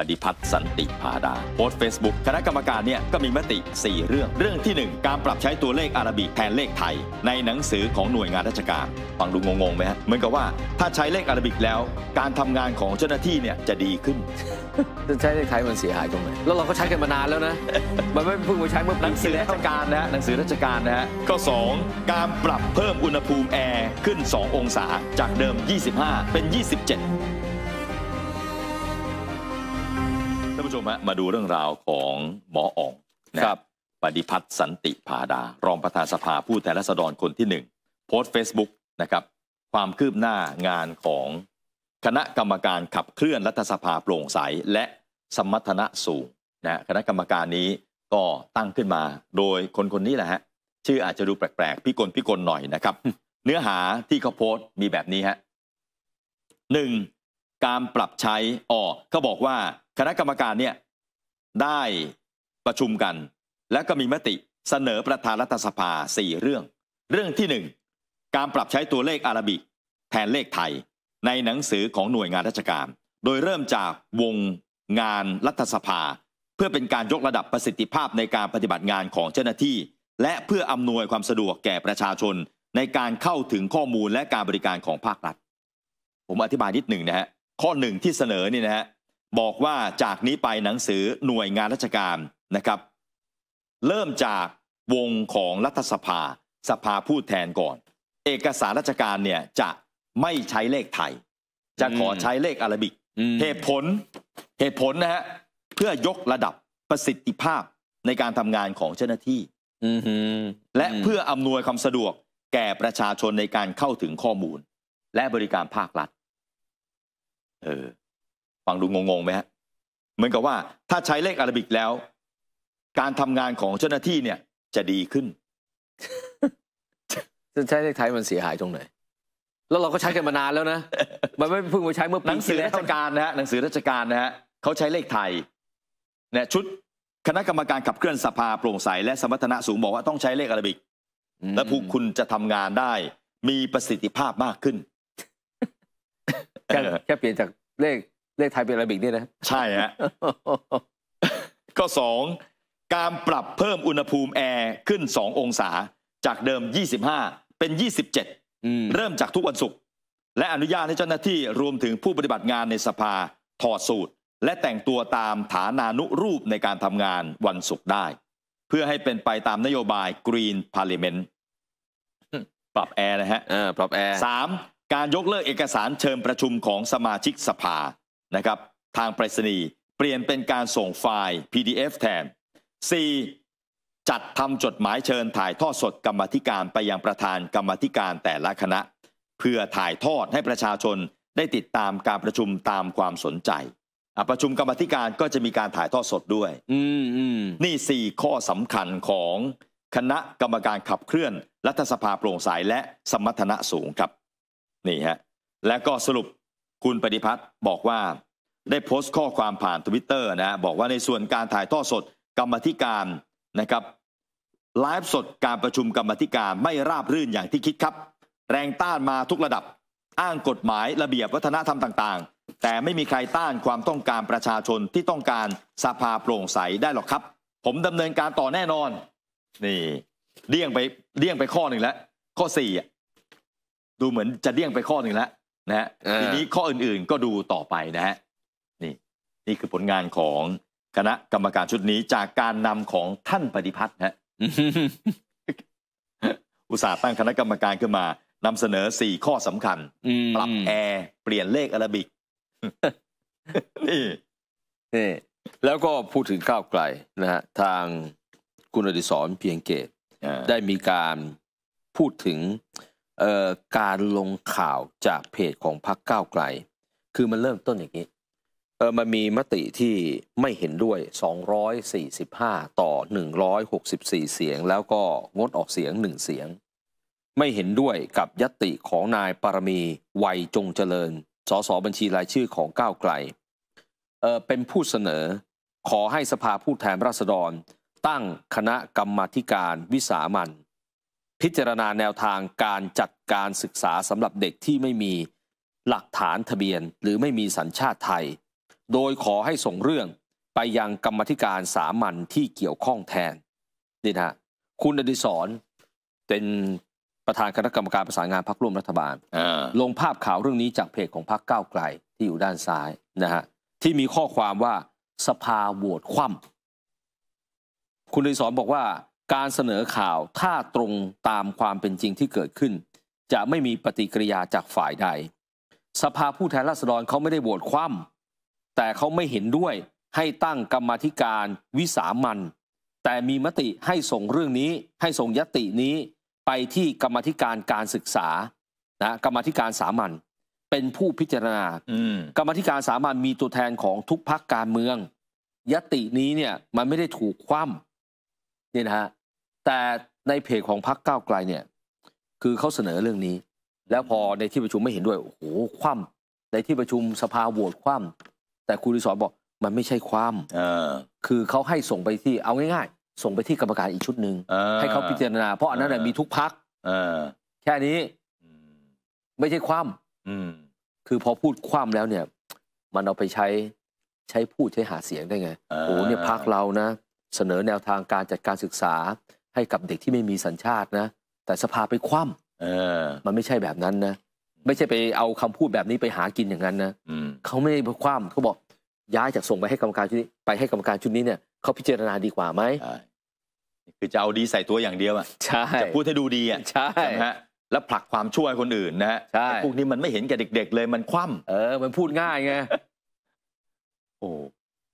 ปฏิพัฒน์สันติพาดาโพสต์เฟซบุ๊กคณะกรรมการเนี่ย ก็มีมติ 4 เรื่องเรื่องที่ 1 การปรับใช้ตัวเลขอารบิกแทนเลขไทย ในหนังสือของหน่วยงานราชการ ฟังดูงงๆไหมฮะเหมือนกับว่าถ้าใช้เลขอารบิกแล้วการทำงานของเจ้าหน้าที่เนี่ยจะดีขึ้นจะใช้เลขไทยมันเสียหายตรงไหนแล้วเราก็ใช้กันมานานแล้วนะ มันไม่เพิ่งมาใช้เมื่อหนังสือราชการนะฮะหนังสือราชการนะฮะก็2การปรับเพิ่มอุณหภูมิแอร์ขึ้น 2 องศา จากเดิม 25 เป็น 27มมาดูเรื่องราวของหมออ่องนะครับ ปฏิพัฒน์สันติพาดา รองประธานสภาผู้แทนราษฎรคนที่หนึ่งโพสต์เฟซบุ๊กนะครับ ความคืบหน้างานของ คณะกรรมการขับเคลื่อนรัฐสภาโปร่งใสและสมรรถนะสูงนะคณะกรรมการนี้ก็ตั้งขึ้นมา โดยคนคนนี้แหละฮะ ชื่ออาจจะดูแปลก ๆพี่กลพี่กลหน่อยนะครับ เนื้อหาที่เขาโพสต์มีแบบนี้ฮะหนึ่งการปรับใช้ออเขาบอกว่าคณะกรรมการเนี่ยได้ประชุมกันและก็มีมติเสนอประธานรัฐสภา4เรื่อง เรื่องที่1การปรับใช้ตัวเลขอาราบิกแทนเลขไทยในหนังสือของหน่วยงานราชการ โดยเริ่มจากวงงานรัฐสภา เพื่อเป็นการยกระดับประสิทธิภาพในการปฏิบัติงานของเจ้าหน้าที่ และเพื่ออำนวยความสะดวกแก่ประชาชน ในการเข้าถึงข้อมูลและการบริการของภาครัฐผมอธิบายนิดหนึ่งนะฮะข้อหนึ่งที่เสนอนี่นะฮะบอกว่าจากนี้ไปหนังสือหน่วยงานราชการนะครับ เริ่มจากวงของรัฐสภาสภาผู้แทนก่อน เอกสารราชการเนี่ยจะไม่ใช้เลขไทย จะขอใช้เลขอารบิก เหตุผลเหตุผลนะฮะเพื่อยกระดับประสิทธิภาพในการทำงานของเจ้าหน้าที่และเพื่ออำนวยความสะดวกแก่ประชาชนในการเข้าถึงข้อมูลและบริการภาครัฐเออฟังดูงงๆไหมฮะเหมือนกับว่า ถ้าใช้เลขอารบิกแล้ว การทำงานของเจ้าหน้าที่เนี่ยจะดีขึ้นจะใช้เลขไทยมันเสียหายตรงไหนแล้วเราก็ใช้กันมานานแล้วนะมันไม่เพิ่งมาใช้เมื่อปีหนังสือราชการนะฮะหนังสือราชการนะฮะเขาใช้เลขไทยเนี่ยชุดคณะกรรมการขับเคลื่อนสภาโปร่งใสและสมรรถนะสูงบอกว่าต้องใช้เลขอารบิกและผู้คุณจะทำงานได้ มีประสิทธิภาพมากขึ้นแค่เปลี่ยนจากเลขเลขไทยเป็นอารบิกนี่นะ ใช่ฮะก็สอง การปรับเพิ่มอุณหภูมิแอร์ขึ้นสองศาจากเดิม 25 เป็น 27เริ่มจากทุกวันศุกร์และอนุญาตให้เจ้าหน้าที่รวมถึงผู้ปฏิบัติงานในสภาถอดสูตร และแต่งตัวตามฐานานุรูปในการทำงานวันศุกร์ได้ เพื่อให้เป็นไปตามนโยบาย Green Parliament ปรับแอร์นะฮะปรับแอร์สามการยกเลิกเอกสารเชิญประชุมของสมาชิกสภานะครับ ทางไปรษณีย์เปลี่ยนเป็นการส่งไฟล์ PDF แทน 4. จัดทำจดหมายเชิญถ่ายทอดสดกรรมธิการไปยังประธานกรรมธิการแต่ละคณะ เพื่อถ่ายทอดให้ประชาชนได้ติดตามการประชุมตามความสนใจประชุมกรรมธิการก็จะมีการถ่ายทอดสดด้วยนี่สี่ข้อสำคัญของคณะกรรมการขับเคลื่อน รัฐสภาโปร่งใสและสมรรถนะสูงครับนี่ฮะ และก็สรุปคุณปฏิพัฒน์บอกว่า ได้โพสต์ข้อความผ่านทวิตเตอร์นะบอกว่าในส่วนการถ่ายทอดสดกรรมธิการนะครับไลฟ์สดการประชุมกรรมธิการไม่ราบรื่นอย่างที่คิดครับ แรงต้านมาทุกระดับอ้างกฎหมายระเบียบวัฒนธรรมต่างๆ แต่ไม่มีใครต้านความต้องการประชาชนที่ต้องการสภาโปร่งใสได้หรอกครับ ผมดำเนินการต่อแน่นอนนี่เลี่ยงไปเลี่ยงไปข้อหนึ่งแล้วข้อสี่ดูเหมือนจะเดี่ยงไปข้อหนึ่งแล้วนะฮะทีนี้ข้ออื่นๆก็ดูต่อไปนะฮะนี่ นี่คือผลงานของคณะกรรมการชุดนี้จากการนำของท่านปฏิพัฒน์ฮะอุตสาห์ตั้งคณะกรรมการขึ้นมา นำเสนอสี่ข้อสำคัญปรับแอร์เปลี่ยนเลขอารบิกนี่นี่แล้วก็พูดถึงข้าวไกล นะฮะทางคุณอดิศรเพียงเกตได้มีการพูดถึงการลงข่าวจากเพจของพรรคก้าวไกล คือมันเริ่มต้นอย่างนี้เออมันมีมติที่ไม่เห็นด้วย 245 ต่อ 164 เสียง แล้วก็งดออกเสียงหนึ่งเสียง ไม่เห็นด้วยกับยติของนายปรมีวัยจงเจริญ สสบัญชีรายชื่อของก้าวไกลเออเป็นผู้เสนอขอให้สภาผู้แทนราษฎร ตั้งคณะกรรมาการวิสามันพิจารณาแนวทางการจัดการศึกษาสำหรับเด็กที่ไม่มีหลักฐานทะเบียน หรือไม่มีสัญชาติไทย โดยขอให้ส่งเรื่องไปยังกรรมธิการสามัญที่เกี่ยวข้องแทนนี่นะคุณอดิศรเป็นประธานคณะกรรมการประสานงานพักร่วมรัฐบาลลงภาพข่าวเรื่องนี้จากเพจของพักก้าวไกลที่อยู่ด้านซ้ายนะฮะที่มีข้อความว่าสภาโหวตคว่ำคุณอดิศรบอกว่าการเสนอข่าวถ้าตรงตามความเป็นจริงที่เกิดขึ้น จะไม่มีปฏิกิริยาจากฝ่ายใดสภาผู้แทนราษฎรเขาไม่ได้โหวตคว่ำแต่เขาไม่เห็นด้วยให้ตั้งกรรมธิการวิสามันแต่มีมติให้ส่งเรื่องนี้ ให้ส่งยตินี้ไปที่กรรมธิการการศึกษา นะกรรมธิการสามัญเป็นผู้พิจารณากรรมธิการสามัญมีตัวแทนของทุกพักการเมืองยตินี้เนี่ยมันไม่ได้ถูกคว่ำนี่นะฮะแต่ในเพจของพรรคก้าวไกลเนี่ยคือเขาเสนอเรื่องนี้ แล้วพอในที่ประชุมไม่เห็นด้วยโอ้โหคว่ำในที่ประชุมสภาโหวตคว่ำแต่ครูดิสอนบอกมันไม่ใช่ความคือเขาให้ส่งไปที่เอาง่ายๆ ส่งไปที่กรรมการอีกชุดหนึ่งให้เขาพิจารณาเพราะอันนั้นมีทุกพักแค่นี้ไม่ใช่ความคือพอพูดความแล้วเนี่ย มันเอาไปใช้ใช้พูดใช้หาเสียงได้ไงโอ้โหเนี่ยพักเรานะเสนอแนวทางการจัดการศึกษาให้กับเด็กที่ไม่มีสัญชาติ นะแต่สภาไปคว่ำมันไม่ใช่แบบนั้นนะไม่ใช่ไปเอาคำพูดแบบนี้ไปหากินอย่างนั้นนะเขาไม่ได้คว่ำเขาบอก ย้ายจากส่งไปให้กรรมการชุดนี้ไปให้กรรมการชุดนี้เนี่ย เขาพิจารณาดีกว่าไหมคือจะเอาดีใส่ตัวอย่างเดียวอ่ะใช่จะพูดให้ดูดีอ่ะใช่ฮะแล้ว ผลักความช่วยคนอื่นนะฮะใช่พวกนี้มันไม่เห็นแก่เด็ก ๆ เลยมันคว่ำเออมันพูดง่ายไงโอ้